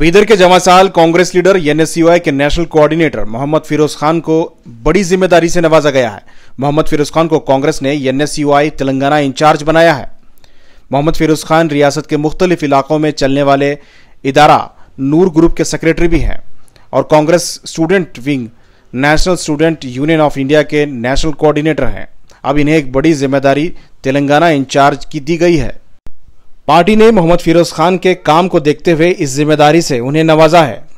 बीदर के जमासाल Congress leader NSUI के नेशनल कोऑर्डिनेटर मोहम्मद फिरोज खान को बड़ी जिम्मेदारी से नवाजा गया है मोहम्मद फिरोज खान को कांग्रेस ने एनएसयूआई तेलंगाना इंचार्ज बनाया है मोहम्मद फिरोज खान रियासत के मुख्तलिफ इलाकों में चलने वाले इदारा नूर ग्रुप के सेक्रेटरी भी हैं और Congress student wing national student union of India के नेशनल कोऑर्डिनेटर हैं अब इन्हें एक बड़ी जिम्मेदारी तेलंगाना इंचार्ज की दी गई है पार्टी ने मोहम्मद फिरोज खान के काम को देखते हुए इस जिम्मेदारी से उन्हें नवाजा है